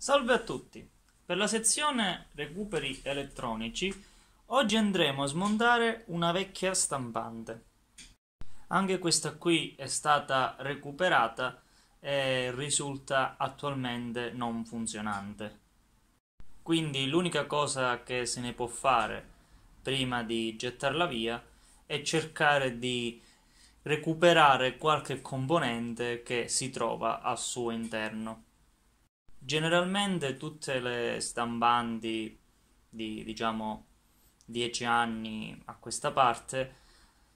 Salve a tutti! Per la sezione recuperi elettronici oggi andremo a smontare una vecchia stampante. Anche questa qui è stata recuperata e risulta attualmente non funzionante. Quindi l'unica cosa che se ne può fare prima di gettarla via è cercare di recuperare qualche componente che si trova al suo interno. Generalmente tutte le stampanti di diciamo 10 anni a questa parte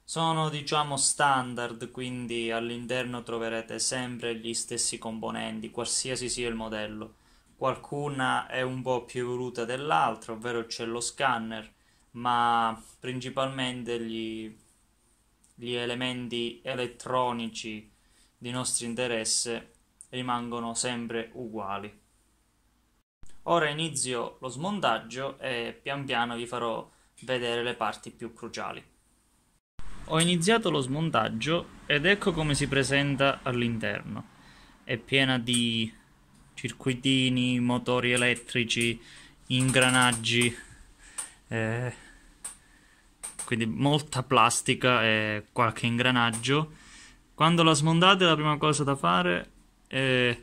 sono diciamo standard, quindi all'interno troverete sempre gli stessi componenti, qualsiasi sia il modello. Qualcuna è un po' più evoluta dell'altra, ovvero c'è lo scanner, ma principalmente gli, gli elementi elettronici di nostro interesse rimangono sempre uguali. Ora inizio lo smontaggio e pian piano vi farò vedere le parti più cruciali. Ho iniziato lo smontaggio ed ecco come si presenta all'interno. È piena di circuitini, motori elettrici, ingranaggi, eh, quindi molta plastica e qualche ingranaggio. Quando la smontate la prima cosa da fare eh,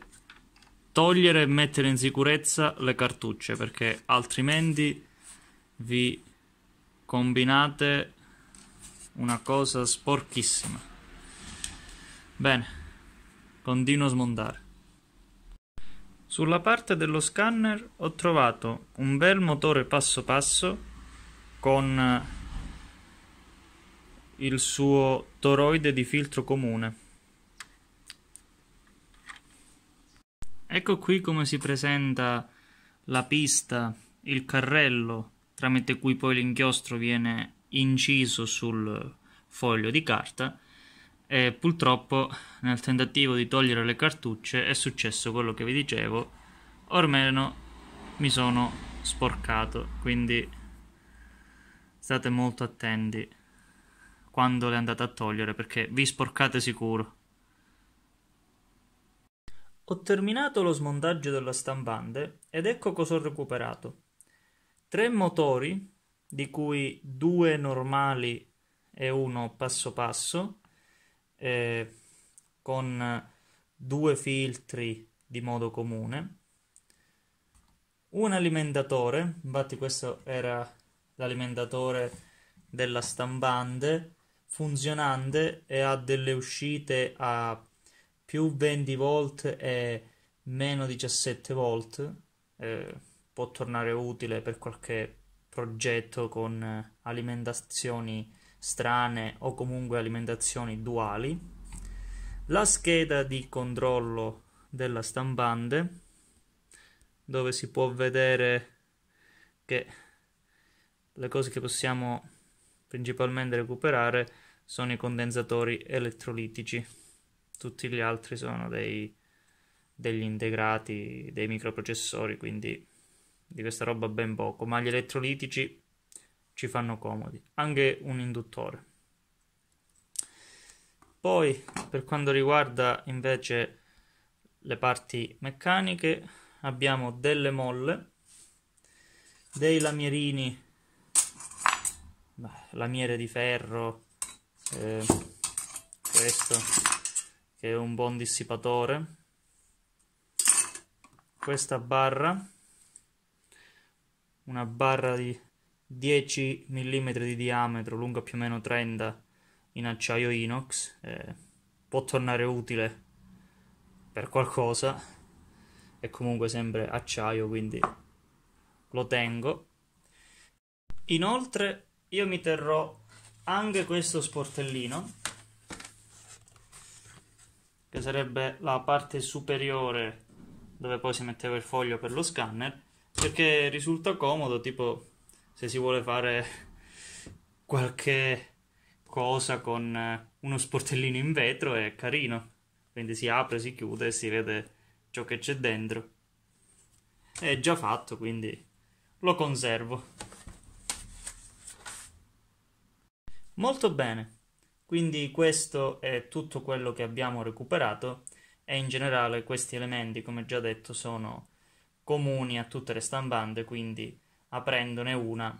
togliere e mettere in sicurezza le cartucce perché altrimenti vi combinate una cosa sporchissima. Bene, continuo a smontare. Sulla parte dello scanner ho trovato un bel motore passo passo con il suo toroide di filtro comune Ecco qui come si presenta la pista, il carrello tramite cui poi l'inchiostro viene inciso sul foglio di carta e purtroppo nel tentativo di togliere le cartucce è successo quello che vi dicevo, ormeno mi sono sporcato, quindi state molto attenti quando le andate a togliere perché vi sporcate sicuro. Ho terminato lo smontaggio della stampante ed ecco cosa ho recuperato. Tre motori, di cui due normali e uno passo passo, eh, con due filtri di modo comune, un alimentatore, infatti questo era l'alimentatore della stampante funzionante e ha delle uscite a più 20 volt e meno 17 volt eh, può tornare utile per qualche progetto con eh, alimentazioni strane o comunque alimentazioni duali la scheda di controllo della stampante dove si può vedere che le cose che possiamo principalmente recuperare sono i condensatori elettrolitici tutti gli altri sono dei, degli integrati, dei microprocessori, quindi di questa roba ben poco, ma gli elettrolitici ci fanno comodi, anche un induttore. Poi per quanto riguarda invece le parti meccaniche abbiamo delle molle, dei lamierini, lamiere di ferro, eh, questo che è un buon dissipatore, questa barra, una barra di 10 mm di diametro, lunga più o meno 30 in acciaio inox, eh, può tornare utile per qualcosa, è comunque sempre acciaio, quindi lo tengo. Inoltre io mi terrò anche questo sportellino che sarebbe la parte superiore dove poi si metteva il foglio per lo scanner, perché risulta comodo, tipo se si vuole fare qualche cosa con eh, uno sportellino in vetro è carino, quindi si apre, si chiude e si vede ciò che c'è dentro. È già fatto, quindi lo conservo. Molto bene. Quindi questo è tutto quello che abbiamo recuperato e in generale questi elementi, come già detto, sono comuni a tutte le stampante, quindi aprendone una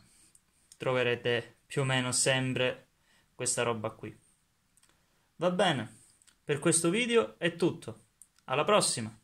troverete più o meno sempre questa roba qui. Va bene, per questo video è tutto. Alla prossima!